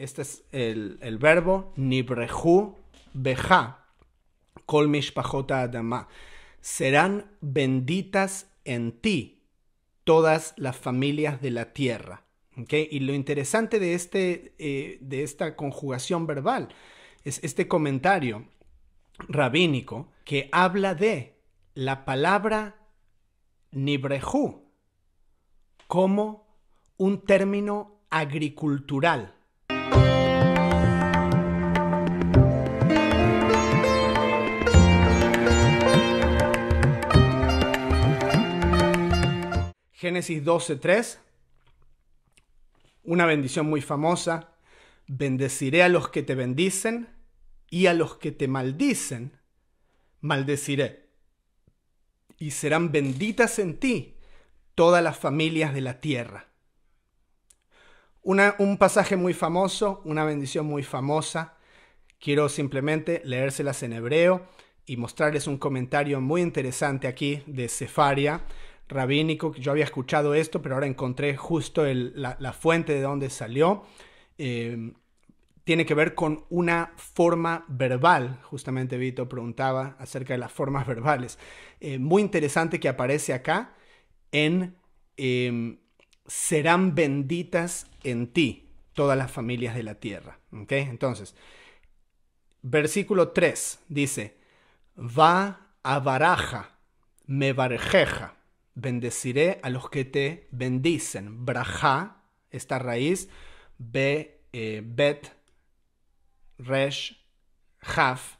este es el, verbo, nibrehu beja, kol Serán benditas en ti todas las familias de la tierra. Y lo interesante de, este, eh, de esta conjugación verbal es este comentario rabínico que habla de la palabra nibrehu como un término agricultural Génesis 12:3, una bendición muy famosa, bendeciré a los que te bendicen y a los que te maldicen, maldeciré. Y serán benditas en ti todas las familias de la tierra. un pasaje muy famoso, una bendición muy famosa. Quiero simplemente leérselas en hebreo y mostrarles un comentario muy interesante aquí de Cefaria rabínico, yo había escuchado esto, pero ahora encontré justo la, fuente de donde salió. Eh, tiene que ver con una forma verbal. Justamente Vito preguntaba acerca de las formas verbales. Eh, muy interesante que aparece acá en em, serán benditas en ti todas las familias de la tierra. Entonces, versículo 3 dice, va a baraja, me barjeja bendeciré a los que te bendicen. Braja, esta raíz, be, eh, bet, resh, haf,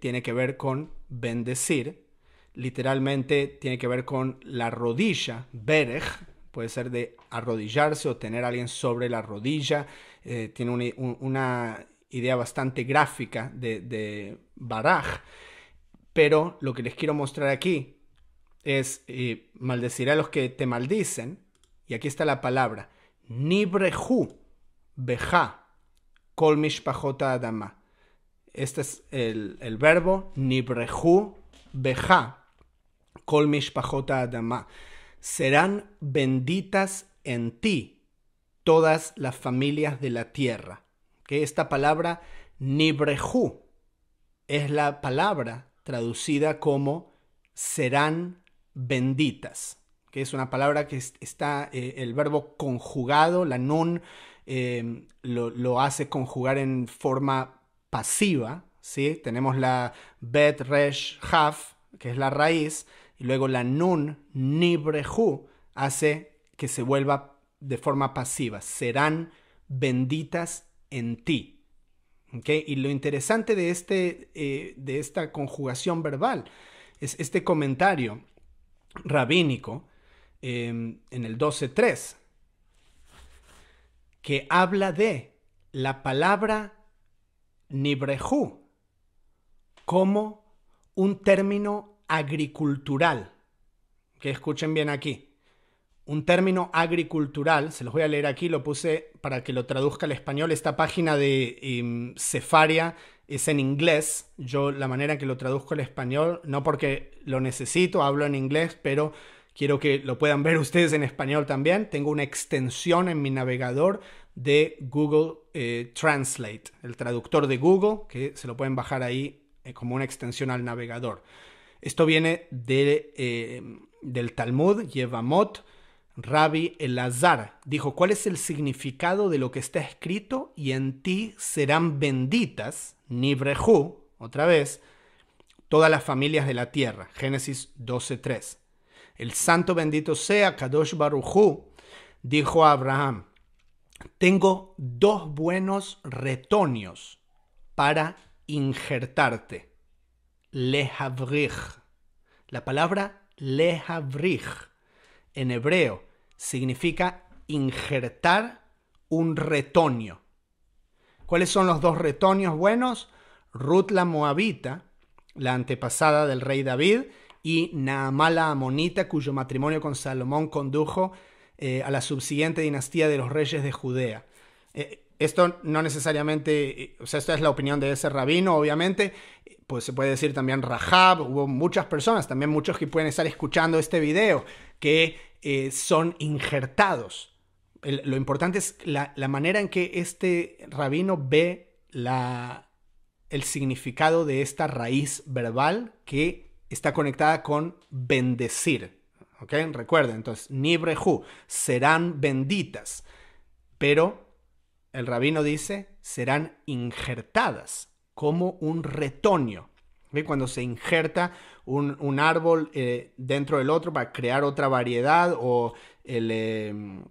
tiene que ver con bendecir. Literalmente tiene que ver con la rodilla, berej, puede ser de arrodillarse o tener a alguien sobre la rodilla. Eh, tiene una, idea bastante gráfica de, de baraj. Pero lo que les quiero mostrar aquí es eh, maldecir a los que te maldicen. Y aquí está la palabra. Nibrehu, beja, kol pajota adama. Este es el, el verbo nibrehu, beja, kol pajota adama. Serán benditas en ti todas las familias de la tierra. Que esta palabra nibrehu es la palabra traducida como serán benditas, que es una palabra que está eh, el verbo conjugado, la nun em, lo, hace conjugar en forma pasiva, ¿sí? Tenemos la bet, resh, haf, que es la raíz, y luego la nun, nibrehu, hace que se vuelva de forma pasiva, serán benditas en ti. Y lo interesante de, este, eh, de esta conjugación verbal es este comentario rabínico em, en el 12.3, que habla de la palabra nibrejú como un término agricultural. Que escuchen bien aquí un término agricultural, se los voy a leer aquí, lo puse para que lo traduzca al español, esta página de Cefaria em, es en inglés, yo la manera en que lo traduzco al español, no porque lo necesito, hablo en inglés, pero quiero que lo puedan ver ustedes en español también, tengo una extensión en mi navegador de Google eh, Translate, el traductor de Google, que se lo pueden bajar ahí eh, como una extensión al navegador. Esto viene de, eh, del Talmud, Yevamot, Rabbi Elazar dijo, ¿cuál es el significado de lo que está escrito? Y en ti serán benditas, Nibrehu, otra vez, todas las familias de la tierra. Génesis 12.3. El santo bendito sea, Kadosh Baruchu, dijo a Abraham, tengo dos buenos retonios para injertarte. Lehavrich. La palabra lehavrich en hebreo significa injertar un retoño. ¿Cuáles son los dos retoños buenos? Ruth la Moabita, la antepasada del rey David, y Naamala Amonita, cuyo matrimonio con Salomón condujo eh, a la subsiguiente dinastía de los reyes de Judea. Eh, esto no necesariamente, eh, o sea, esta es la opinión de ese rabino, obviamente, pues se puede decir también Rahab, hubo muchas personas, también muchos que pueden estar escuchando este video, que eh, son injertados. lo importante es la, manera en que este rabino ve la, el significado de esta raíz verbal que está conectada con bendecir. Recuerden, entonces, serán benditas. Pero el rabino dice, serán injertadas como un retoño. Cuando se injerta un, árbol eh, dentro del otro para crear otra variedad o em,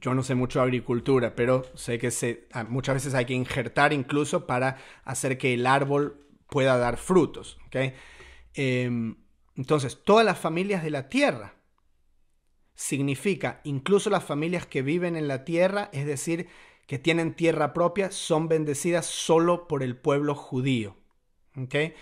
yo no sé mucho de agricultura, pero sé que se, ah, muchas veces hay que injertar incluso para hacer que el árbol pueda dar frutos. Em, entonces, todas las familias de la tierra significa incluso las familias que viven en la tierra, es decir, que tienen tierra propia, son bendecidas solo por el pueblo judío. ¿okay?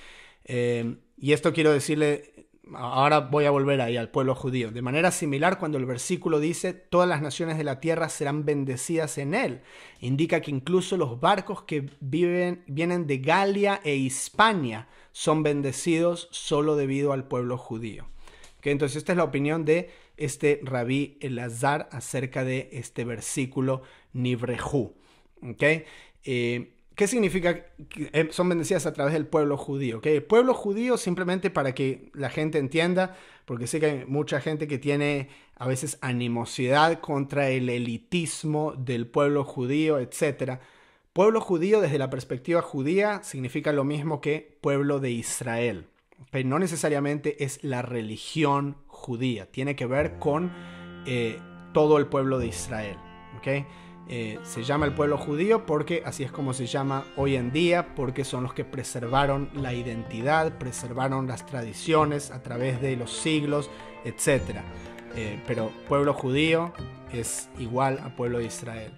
Eh, y esto quiero decirle, ahora voy a volver ahí al pueblo judío. De manera similar, cuando el versículo dice, todas las naciones de la tierra serán bendecidas en él, indica que incluso los barcos que vienen de Galia e Hispania son bendecidos solo debido al pueblo judío. ¿Okay? Entonces esta es la opinión de este rabí Elazar acerca de este versículo Nibreju. ¿Okay? Eh, ¿Qué significa? que eh, Son bendecidas a través del pueblo judío. pueblo judío, simplemente para que la gente entienda, porque sé que hay mucha gente que tiene a veces animosidad contra el elitismo del pueblo judío, etc. Pueblo judío, desde la perspectiva judía, significa lo mismo que pueblo de Israel. pero No necesariamente es la religión judía, tiene que ver con eh, todo el pueblo de Israel. ¿ok? Eh, se llama el pueblo judío porque así es como se llama hoy en día, porque son los que preservaron la identidad, preservaron las tradiciones a través de los siglos, etc. Eh, pero pueblo judío es igual a pueblo de Israel.